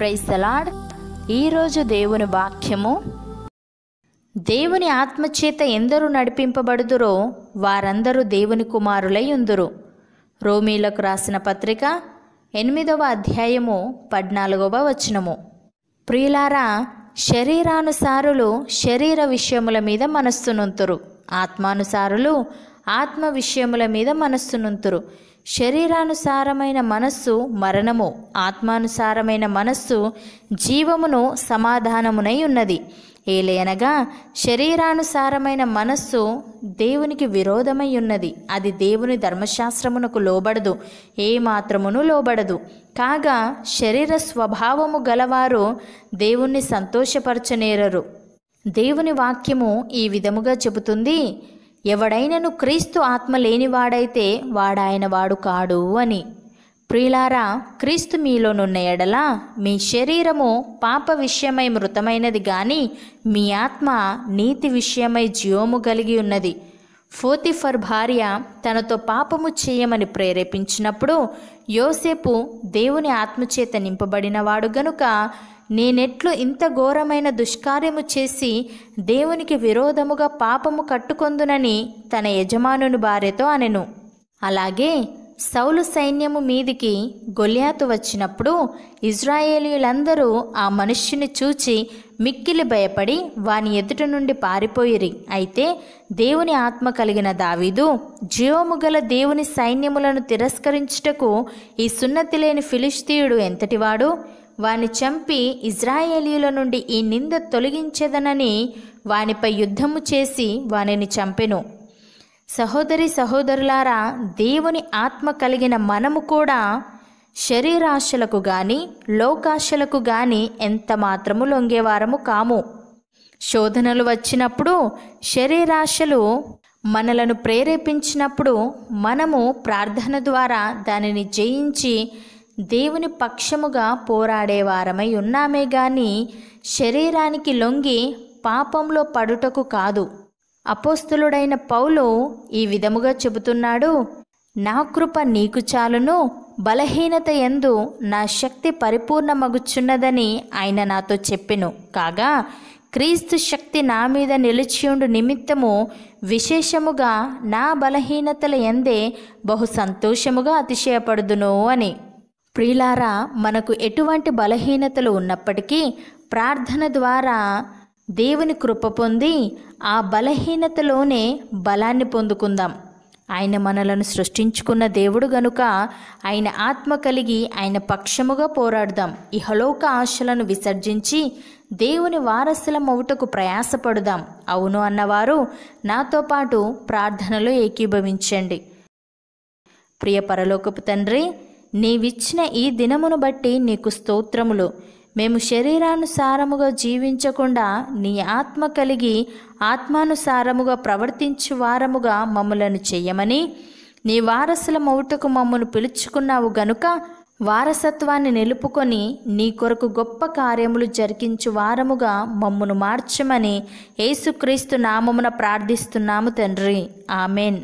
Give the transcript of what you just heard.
praise the Lord ఈరోజు దేవుని వాక్యము దేవుని ఆత్మచేత ఎందరు నడిపింపబడుదురో వారందరూ దేవుని కుమారులై ఉందురు రోమీలకు రాసిన పత్రిక ఎనిమిదవ అధ్యాయము పద్నాలుగవ వచనము ప్రియులారా శరీరానుసారులు శరీర విషయముల మీద మనస్సునుంతురు ఆత్మానుసారులు ఆత్మ విషయముల మీద మనస్సునుంతురు శరీరానుసారమైన మనస్సు మరణము ఆత్మానుసారమైన మనస్సు జీవమును సమాధానమునై ఉన్నది ఏలేనగా శరీరానుసారమైన మనస్సు దేవునికి విరోధమై ఉన్నది అది దేవుని ధర్మశాస్త్రమునకు లోబడదు ఏ మాత్రమును లోబడదు కాగా శరీర స్వభావము గలవారు దేవుణ్ణి సంతోషపరచనేరరు దేవుని వాక్యము ఈ విధముగా చెబుతుంది ఎవడైనను క్రీస్తు ఆత్మ లేనివాడైతే వాడాయన వాడు కాడు అని ప్రియులారా క్రీస్తు మీలోనున్న ఎడలా మీ శరీరము పాప విషయమై మృతమైనది గాని మీ ఆత్మ నీతి విషయమై జీవము కలిగి ఉన్నది ఫోతిఫర్ భార్య తనతో పాపము చేయమని ప్రేరేపించినప్పుడు యోసేపు దేవుని ఆత్మచేత నింపబడినవాడు గనుక నేనెట్లు ఇంత ఘోరమైన దుష్కార్యము చేసి దేవునికి విరోధముగా పాపము కట్టుకొందునని తన యజమానుని భార్యతో అనెను అలాగే సౌలు సైన్యము మీదికి గొలియాతు వచ్చినప్పుడు ఇజ్రాయేలీలందరూ ఆ మనుష్యుని చూచి మిక్కిలి భయపడి వాని ఎదుట నుండి పారిపోయిరి అయితే దేవుని ఆత్మ కలిగిన దావీదు జీవము గల దేవుని సైన్యములను తిరస్కరించుటకు ఈ సున్నతి లేని ఫిలిస్తీయుడు ఎంతటివాడు వాని చంపి ఇజ్రాయేలీల నుండి ఈ నింద తొలగించేదనని వానిపై యుద్ధము చేసి వానిని చంపెను సహోదరి సహోదరులారా దేవుని ఆత్మ కలిగిన మనము కూడా శరీరాశలకు గాని లోకాశలకు గాని ఎంత మాత్రము లొంగేవారము కాము శోధనలు వచ్చినప్పుడు శరీరాశలు మనలను ప్రేరేపించినప్పుడు మనము ప్రార్థన ద్వారా దానిని జయించి దేవుని పక్షముగా పోరాడేవారమై ఉన్నామే గాని శరీరానికి లొంగి పాపంలో పడుటకు కాదు అపోస్తులుడైన పౌలు ఈ విధముగా చెబుతున్నాడు నా కృప నీకు చాలును బలహీనత ఎందు నా శక్తి పరిపూర్ణమగుచున్నదని ఆయన నాతో చెప్పెను కాగా క్రీస్తు శక్తి నా మీద నిలిచియుండు నిమిత్తము విశేషముగా నా బలహీనతల ఎందే బహు సంతోషముగా అతిశయపడుదును అని ప్రీలారా మనకు ఎటువంటి బలహీనతలు ఉన్నప్పటికీ ప్రార్థన ద్వారా దేవుని కృప పొంది ఆ బలహీనతలోనే బలాన్ని పొందుకుందాం ఆయన మనలను సృష్టించుకున్న దేవుడు గనుక ఆయన ఆత్మ కలిగి ఆయన పక్షముగా పోరాడుదాం ఇహలోక ఆశలను విసర్జించి దేవుని అవుటకు ప్రయాసపడుదాం అవును అన్నవారు నాతో పాటు ప్రార్థనలో ఏకీభవించండి ప్రియ పరలోకపు తండ్రి నీవిచ్చిన ఈ దినమును బట్టి నీకు స్తోత్రములు మేము శరీరానుసారముగా జీవించకుండా నీ ఆత్మ కలిగి ఆత్మానుసారముగా ప్రవర్తించు వారముగా మమ్మలను చెయ్యమని నీ వారసుల మౌటకు మమ్మను పిలుచుకున్నావు గనుక వారసత్వాన్ని నిలుపుకొని నీ కొరకు గొప్ప కార్యములు జరిగించు వారముగా మమ్మను మార్చమని యేసుక్రీస్తు నామమున ప్రార్థిస్తున్నాము తండ్రి ఆమెన్